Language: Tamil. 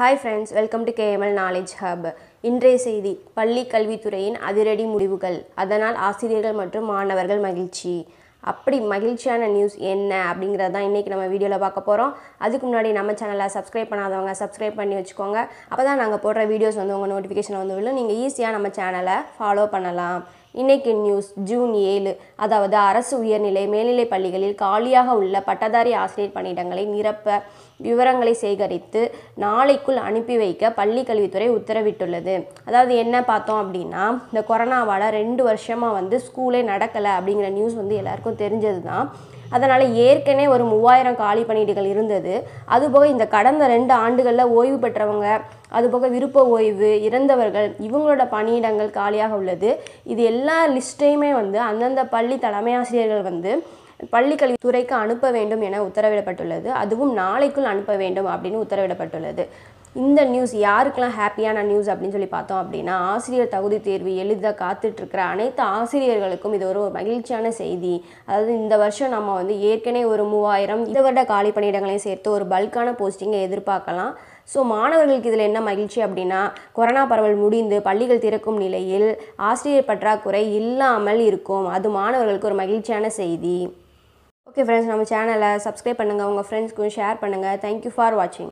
hi friends welcome to KML knowledge hub இன்றைய செய்தி பள்ளி கல்வித்துறையின் அதிரடி முடிவுகள் அதனால் ஆசிரியர்கள் மற்றும் மாணவர்கள் மகிழ்ச்சி அப்படி மகிழ்ச்சியான நியூஸ் என்ன அப்படிங்கிறது தான் இன்றைக்கி நம்ம வீடியோவில் பார்க்க போகிறோம் அதுக்கு முன்னாடி நம்ம சேனலை சப்ஸ்கிரைப் பண்ணாதவங்க சப்ஸ்கிரைப் பண்ணி வச்சுக்கோங்க அப்போ தான் நாங்கள் போடுற வீடியோஸ் வந்து உங்கள் நோட்டிஃபிகேஷன் வந்து விழும் நீங்கள் ஈஸியாக நம்ம சேனலை ஃபாலோ பண்ணலாம் இன்னைக்கு நியூஸ் ஜூன் ஏழு அதாவது அரசு உயர்நிலை மேல்நிலை பள்ளிகளில் காலியாக உள்ள பட்டதாரி ஆசிரியர் பணியிடங்களை நிரப்ப விவரங்களை சேகரித்து நாளைக்குள் அனுப்பி வைக்க பள்ளி கல்வித்துறை உத்தரவிட்டுள்ளது அதாவது என்ன பார்த்தோம் அப்படின்னா இந்த கொரோனாவால் ரெண்டு வருஷமாக வந்து ஸ்கூலே நடக்கலை அப்படிங்கிற நியூஸ் வந்து எல்லாருக்கும் தெரிஞ்சது தான் அதனால் ஏற்கனவே ஒரு மூவாயிரம் காலி பணியீடுகள் இருந்தது அதுபோக இந்த கடந்த ரெண்டு ஆண்டுகளில் ஓய்வு பெற்றவங்க அதுபோக விருப்ப ஓய்வு இறந்தவர்கள் இவங்களோட பணியிடங்கள் காலியாக உள்ளது இது எல்லா லிஸ்ட்டையுமே வந்து அந்தந்த பள்ளி தலைமை ஆசிரியர்கள் வந்து பள்ளிக்கல்வித்துறைக்கு அனுப்ப வேண்டும் என உத்தரவிடப்பட்டுள்ளது அதுவும் நாளைக்குள் அனுப்ப வேண்டும் அப்படின்னு உத்தரவிடப்பட்டுள்ளது இந்த நியூஸ் யாருக்கெல்லாம் ஹாப்பியான நியூஸ் அப்படின்னு சொல்லி பார்த்தோம் அப்படின்னா ஆசிரியர் தகுதி தேர்வு எளிதாக காத்துட்ருக்கிற அனைத்து ஆசிரியர்களுக்கும் இது ஒரு மகிழ்ச்சியான செய்தி அதாவது இந்த வருஷம் நம்ம வந்து ஏற்கனவே ஒரு மூவாயிரம் இந்த வருட காலி பணியிடங்களையும் சேர்த்து ஒரு பல்கான போஸ்டிங்கை எதிர்பார்க்கலாம் ஸோ மாணவர்களுக்கு இதில் என்ன மகிழ்ச்சி அப்படின்னா கொரோனா பரவல் முடிந்து பள்ளிகள் திறக்கும் நிலையில் ஆசிரியர் பற்றாக்குறை இல்லாமல் இருக்கும் அது மாணவர்களுக்கு ஒரு மகிழ்ச்சியான செய்தி ஓகே ஃப்ரெண்ட்ஸ் நம்ம சேனலை சப்ஸ்கிரைப் பண்ணுங்கள் உங்கள் ஃப்ரெண்ட்ஸ்க்கும் ஷேர் பண்ணுங்கள் தேங்க்யூ ஃபார் வாட்சிங்